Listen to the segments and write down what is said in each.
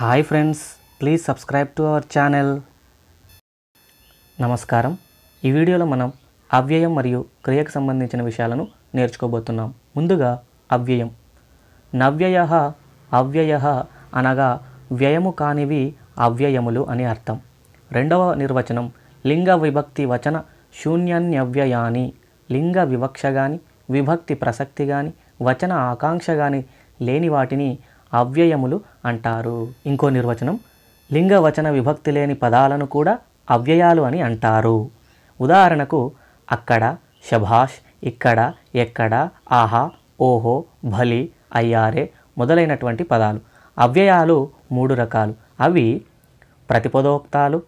hi friends please subscribe to our channel నమస్కారం ఈ వీడియోలో మనం అవ్యయం మరియు క్రియకు సంబంధించిన విషయాలను నేర్చుకోబోతున్నాం ముందుగా అవ్యయం నవ్యయ అవ్యయ అనగా వ్యయము కానివి అవ్యయములు అని అర్థం రెండవ నిర్వచనం లింగ విభక్తి వచన శూన్యన్యవ్యయాని లింగ వివక్ష కానీ విభక్తి ప్రసక్తి కానీ వచన ఆకాంక్ష కానీ లేని వాటిని అవ్యయములు అంటారు ఇంకో నిర్వచనం లింగవచన విభక్తి లేని పదాలను కూడా అవ్యయాలు అని అంటారు ఉదాహరణకు అక్కడ శభాష్ ఇక్కడ ఎక్కడ ఆహా ఓహో భలి అయ్యారే మొదలైనటువంటి పదాలు అవ్యయాలు మూడు రకాలు అవి ప్రతిపదోక్తాలు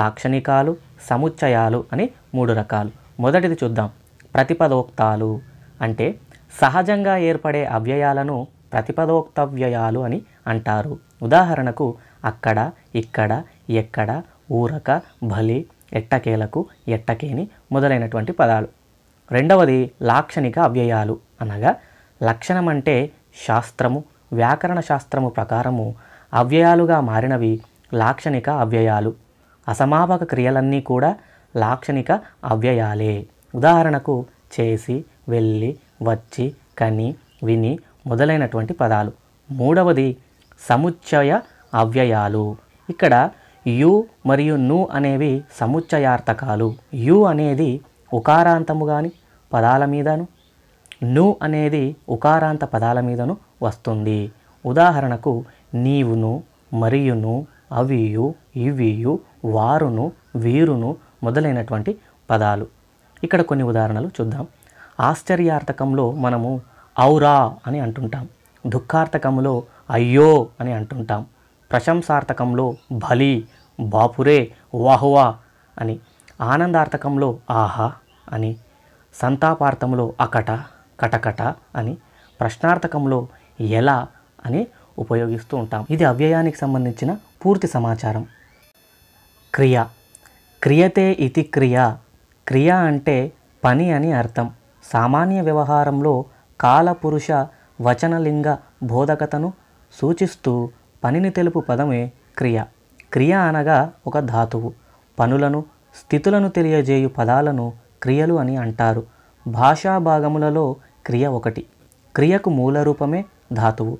లాక్షణికాలు సముచ్చయాలు అని మూడు రకాలు మొదటిది చూద్దాం ప్రతిపదోక్తాలు అంటే సహజంగా ఏర్పడే అవ్యయాలను ప్రతిపదోక్తవ్యయాలు అని అంటారు ఉదాహరణకు అక్కడ ఇక్కడ ఎక్కడ ఊరక బలి ఎట్టకేలకు ఎట్టకేని మొదలైనటువంటి పదాలు రెండవది లాక్షణిక అవ్యయాలు అనగా లక్షణం అంటే శాస్త్రము వ్యాకరణ శాస్త్రము ప్రకారము అవ్యయాలుగా మారినవి లాక్షణిక అవ్యయాలు అసమాపక క్రియలన్నీ కూడా లాక్షణిక అవ్యయాలే ఉదాహరణకు చేసి వెళ్ళి వచ్చి కని విని మొదలైనటువంటి పదాలు మూడవది సముచ్చయ అవ్యయాలు ఇక్కడ యు మరియు ను అనేవి సముచ్చయార్థకాలు యు అనేది ఉకారాంతము కానీ పదాల మీదను ను అనేది ఉకారాంత పదాల మీదను వస్తుంది ఉదాహరణకు నీవును మరియును అవియు ఇవియు వారును వీరును మొదలైనటువంటి పదాలు ఇక్కడ కొన్ని ఉదాహరణలు చూద్దాం ఆశ్చర్యార్థకంలో మనము ఔరా అని అంటుంటాం దుఃఖార్థకంలో అయ్యో అని అంటుంటాం ప్రశంసార్థకంలో భలి బాపురే వాహువా అని ఆనందార్థకంలో ఆహా అని సంతాపార్థంలో అకట కటకట అని ప్రశ్నార్థకంలో ఎలా అని ఉపయోగిస్తూ ఉంటాం ఇది అవ్యయానికి సంబంధించిన పూర్తి సమాచారం క్రియ క్రియతే ఇది క్రియ క్రియ అంటే పని అని అర్థం సామాన్య వ్యవహారంలో కాలపురుష వచనలింగ బోధకతను సూచిస్తూ పనిని తెలుపు పదమే క్రియ క్రియ అనగా ఒక ధాతువు పనులను స్థితులను తెలియజేయు పదాలను క్రియలు అని అంటారు భాషా భాగములలో క్రియ ఒకటి క్రియకు మూల రూపమే ధాతువు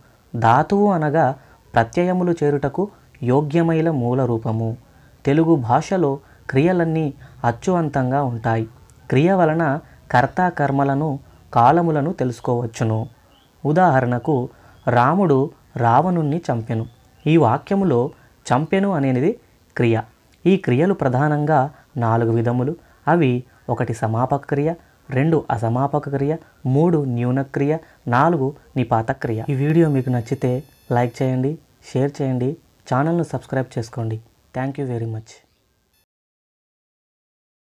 ధాతువు అనగా ప్రత్యయములు చేరుటకు యోగ్యమైన మూల రూపము తెలుగు భాషలో క్రియలన్నీ అచ్చువంతంగా ఉంటాయి క్రియ వలన కర్తాకర్మలను కాలములను తెలుసుకోవచ్చును ఉదాహరణకు రాముడు రావణుణ్ణి చంపెను ఈ వాక్యములో చంపెను అనేది క్రియ ఈ క్రియలు ప్రధానంగా నాలుగు విధములు అవి ఒకటి సమాపక క్రియ రెండు అసమాపక క్రియ మూడు న్యూనక్రియ నాలుగు నిపాతక్రియ ఈ వీడియో మీకు నచ్చితే లైక్ చేయండి షేర్ చేయండి ఛానల్ను సబ్స్క్రైబ్ చేసుకోండి థ్యాంక్ యూ వెరీ మచ్